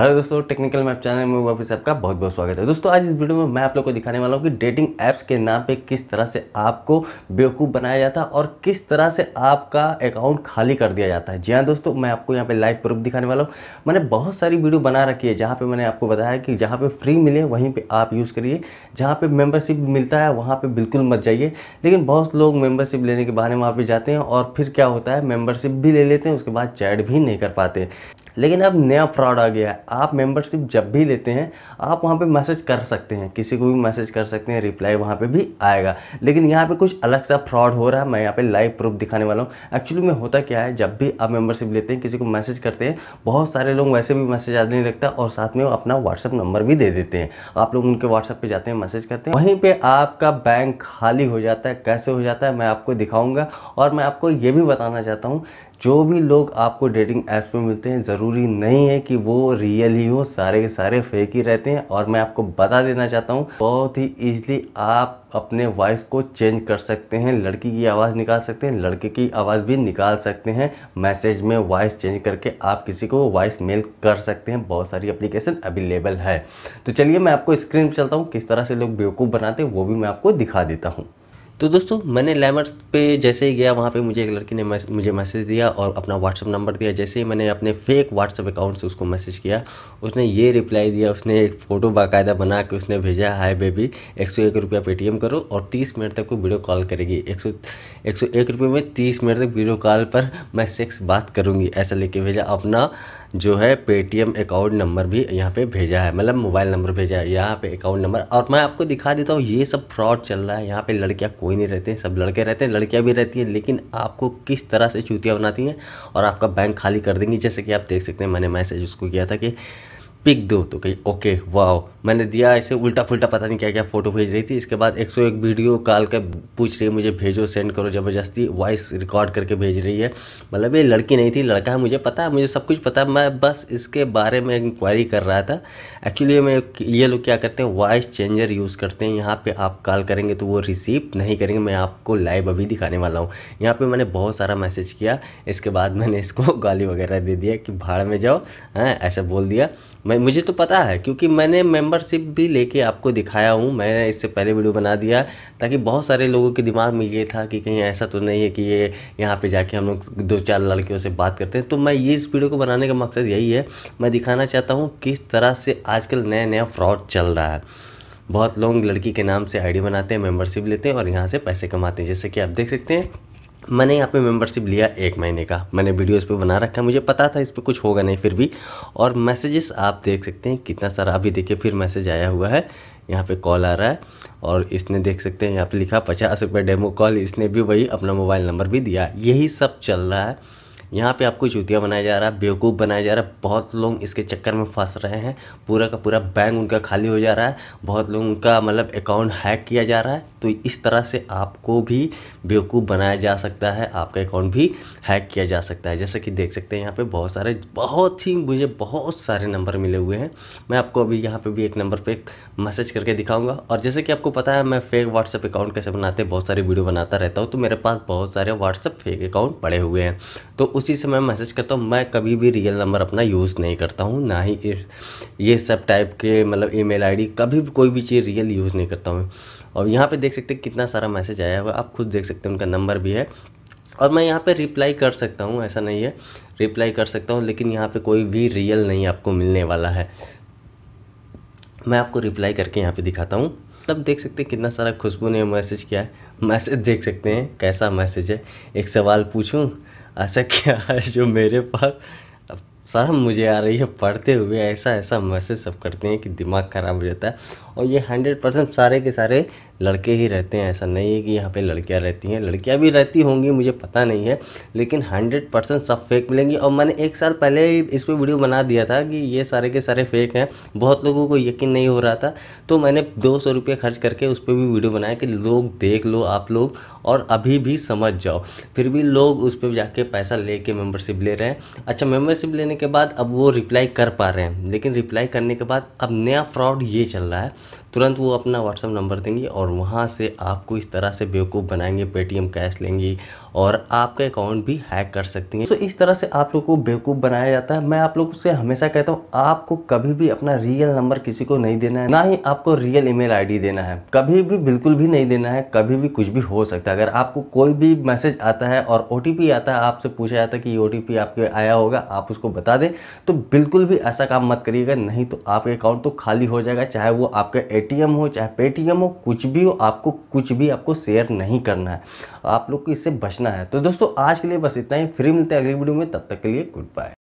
hello दोस्तों technical map channel में वापस आपका बहुत बहुत स्वागत है दोस्तों आज इस वीडियो में मैं आप लोग को दिखाने वाला हूँ कि डेटिंग ऐप्स के नाम पे किस तरह से आपको बेवकूफ़ बनाया जाता है और किस तरह से आपका अकाउंट खाली कर दिया जाता है जी हाँ दोस्तों मैं आपको यहाँ पे लाइव प्रूफ दिखाने वाला हूँ मैंने बहुत सारी वीडियो बना रखी है जहाँ पर मैंने आपको बताया कि जहाँ पर फ्री मिले वहीं पर आप यूज़ करिए जहाँ पर मेम्बरशिप मिलता है वहाँ पर बिल्कुल मत जाइए लेकिन बहुत लोग मेम्बरशिप लेने के बहाने वहाँ पर जाते हैं और फिर क्या होता है मेम्बरशिप भी ले लेते हैं उसके बाद चैट भी नहीं कर पाते लेकिन अब नया फ्रॉड आ गया है आप मेंबरशिप जब भी लेते हैं आप वहाँ पे मैसेज कर सकते हैं किसी को भी मैसेज कर सकते हैं रिप्लाई वहाँ पे भी आएगा लेकिन यहाँ पे कुछ अलग सा फ्रॉड हो रहा है मैं यहाँ पे लाइव प्रूफ दिखाने वाला हूँ एक्चुअली में होता क्या है जब भी आप मेंबरशिप लेते हैं किसी को मैसेज करते हैं बहुत सारे लोग वैसे भी मैसेज याद लगता है और साथ में वो अपना व्हाट्सअप नंबर भी दे देते हैं आप लोग उनके व्हाट्सअप पर जाते हैं मैसेज करते हैं वहीं पर आपका बैंक खाली हो जाता है कैसे हो जाता है मैं आपको दिखाऊँगा और मैं आपको ये भी बताना चाहता हूँ जो भी लोग आपको डेटिंग ऐप्स में मिलते हैं ज़रूरी नहीं है कि वो रियल ही हो सारे के सारे फेक ही रहते हैं और मैं आपको बता देना चाहता हूँ बहुत ही ईजिली आप अपने वॉइस को चेंज कर सकते हैं लड़की की आवाज़ निकाल सकते हैं लड़के की आवाज़ भी निकाल सकते हैं मैसेज में वॉइस चेंज करके आप किसी को वॉइस मेल कर सकते हैं बहुत सारी एप्लीकेशन अवेलेबल है तो चलिए मैं आपको स्क्रीन पर चलता हूँ किस तरह से लोग बेवकूफ़ बनाते हैं वो भी मैं आपको दिखा देता हूँ तो दोस्तों मैंने लेमर पे जैसे ही गया वहाँ पे मुझे एक लड़की ने मैसे मुझे मैसेज दिया और अपना व्हाट्सअप नंबर दिया जैसे ही मैंने अपने फेक व्हाट्सअप अकाउंट से उसको मैसेज किया उसने ये रिप्लाई दिया उसने एक फ़ोटो बाकायदा बना के उसने भेजा हाय बेबी एक सौ एक रुपया पेटीएम करो और तीस मिनट तक वो वीडियो कॉल करेगी एक सौ एक सौ एक रुपये में तीस मिनट तक वीडियो कॉल पर मैं सेक्स बात करूँगी ऐसा लेके भेजा अपना जो है पेटीएम अकाउंट नंबर भी यहाँ पे भेजा है मतलब मोबाइल नंबर भेजा है यहाँ पे अकाउंट नंबर और मैं आपको दिखा देता हूँ ये सब फ्रॉड चल रहा है यहाँ पे लड़कियाँ कोई नहीं रहते सब लड़के रहते हैं लड़कियाँ भी रहती हैं लेकिन आपको किस तरह से चूतियाँ बनाती हैं और आपका बैंक खाली कर देंगी जैसे कि आप देख सकते हैं मैंने मैसेज उसको किया था कि पिक दो तो कही ओके वाह मैंने दिया ऐसे उल्टा फुलटा पता नहीं क्या क्या फ़ोटो भेज रही थी इसके बाद 101 वीडियो कॉल कर पूछ रही है मुझे भेजो सेंड करो ज़बरदस्ती वॉइस रिकॉर्ड करके भेज रही है मतलब ये लड़की नहीं थी लड़का है मुझे पता है मुझे सब कुछ पता है मैं बस इसके बारे में इंक्वायरी कर रहा था एक्चुअली मैं ये लोग क्या करते हैं वॉइस चेंजर यूज़ करते हैं यहाँ पर आप कॉल करेंगे तो वो रिसीव नहीं करेंगे मैं आपको लाइव अभी दिखाने वाला हूँ यहाँ पर मैंने बहुत सारा मैसेज किया इसके बाद मैंने इसको गाली वगैरह दे दिया कि भाड़ में जाओ हैं हाँ, ऐसा बोल दिया मैं मुझे तो पता है क्योंकि मैंने मेंबरशिप भी लेके आपको दिखाया हूँ मैंने इससे पहले वीडियो बना दिया ताकि बहुत सारे लोगों के दिमाग में ये था कि कहीं ऐसा तो नहीं है कि ये यहाँ पे जाके हम लोग दो चार लड़कियों से बात करते हैं तो मैं ये इस वीडियो को बनाने का मकसद यही है मैं दिखाना चाहता हूँ किस तरह से आजकल नया नया फ्रॉड चल रहा है बहुत लोग लड़की के नाम से आई बनाते हैं मेम्बरशिप लेते हैं और यहाँ से पैसे कमाते हैं जैसे कि आप देख सकते हैं मैंने यहाँ पे मेंबरशिप लिया एक महीने का मैंने वीडियो इस पर बना रखा है मुझे पता था इस पर कुछ होगा नहीं फिर भी और मैसेजेस आप देख सकते हैं कितना सारा अभी देखिए फिर मैसेज आया हुआ है यहाँ पे कॉल आ रहा है और इसने देख सकते हैं यहाँ पे लिखा पचास रुपये डेमो कॉल इसने भी वही अपना मोबाइल नंबर भी दिया यही सब चल रहा है यहाँ पे आपको चूतिया बनाया जा रहा है बेवकूफ़ बनाया जा रहा है बहुत लोग इसके चक्कर में फंस रहे हैं पूरा का पूरा बैंक उनका खाली हो जा रहा है बहुत लोग उनका मतलब अकाउंट हैक किया जा रहा है तो इस तरह से आपको भी बेवकूफ़ बनाया जा सकता है आपका अकाउंट भी हैक किया जा सकता है जैसे कि देख सकते हैं यहाँ पर बहुत सारे बहुत ही मुझे बहुत सारे नंबर मिले हुए हैं मैं आपको अभी यहाँ पर भी एक नंबर पर मैसेज करके दिखाऊँगा और जैसे कि आपको पता है मैं फेक व्हाट्सअप अकाउंट कैसे बनाते बहुत सारे वीडियो बनाता रहता हूँ तो मेरे पास बहुत सारे व्हाट्सअप फेक अकाउंट पड़े हुए हैं तो उसी से मैं मैसेज करता हूँ मैं कभी भी रियल नंबर अपना यूज़ नहीं करता हूँ ना ही ये सब टाइप के मतलब ई मेल कभी भी कोई भी चीज़ रियल यूज़ नहीं करता हूँ और यहाँ पर देख सकते हैं कितना सारा मैसेज आया हुआ आप खुद देख सकते हैं उनका नंबर भी है और मैं यहाँ पे रिप्लाई कर सकता हूँ ऐसा नहीं है रिप्लाई कर सकता हूँ लेकिन यहाँ पे कोई भी रियल नहीं आपको मिलने वाला है मैं आपको रिप्लाई करके यहाँ पे दिखाता हूँ तब देख सकते हैं कितना सारा खुशबू ने मैसेज किया है मैसेज देख सकते हैं कैसा मैसेज है एक सवाल पूछूँ ऐसा क्या है जो मेरे पास सर मुझे आ रही है पढ़ते हुए ऐसा ऐसा मैसेज सब करते हैं कि दिमाग ख़राब हो जाता है और ये हंड्रेड परसेंट सारे के सारे लड़के ही रहते हैं ऐसा नहीं है कि यहाँ पे लड़कियाँ रहती हैं लड़कियाँ भी रहती होंगी मुझे पता नहीं है लेकिन हंड्रेड परसेंट सब फेक मिलेंगी और मैंने एक साल पहले इस पर वीडियो बना दिया था कि ये सारे के सारे फेक हैं बहुत लोगों को यकीन नहीं हो रहा था तो मैंने दो सौ रुपये खर्च करके उस पर भी वीडियो बनाया कि लोग देख लो आप लोग और अभी भी समझ जाओ फिर भी लोग उस पर जाके पैसा ले कर मेम्बरशिप ले रहे हैं अच्छा मेम्बरशिप लेने के बाद अब वो रिप्लाई कर पा रहे हैं लेकिन रिप्लाई करने के बाद अब नया फ्रॉड ये चल रहा है तुरंत वो अपना व्हाट्सअप नंबर देंगे और वहाँ से आपको इस तरह से बेवकूफ़ बनाएंगे पेटीएम कैश लेंगी और आपका अकाउंट भी हैक कर सकती हैं तो इस तरह से आप लोग को बेवकूफ़ बनाया जाता है मैं आप लोग से हमेशा कहता हूँ आपको कभी भी अपना रियल नंबर किसी को नहीं देना है ना ही आपको रियल ई मेल देना है कभी भी बिल्कुल भी नहीं देना है कभी भी कुछ भी हो सकता है अगर आपको कोई भी मैसेज आता है और ओ आता है आपसे पूछा जाता है कि ओ आपके आया होगा आप उसको बता दें तो बिल्कुल भी ऐसा काम मत करिएगा नहीं तो आपके अकाउंट तो खाली हो जाएगा चाहे वो आप आपका एटीएम हो चाहे पेटीएम हो कुछ भी हो आपको कुछ भी आपको शेयर नहीं करना है आप लोग को इससे बचना है तो दोस्तों आज के लिए बस इतना ही फ्री मिलते हैं अगली वीडियो में तब तक के लिए गुड बाय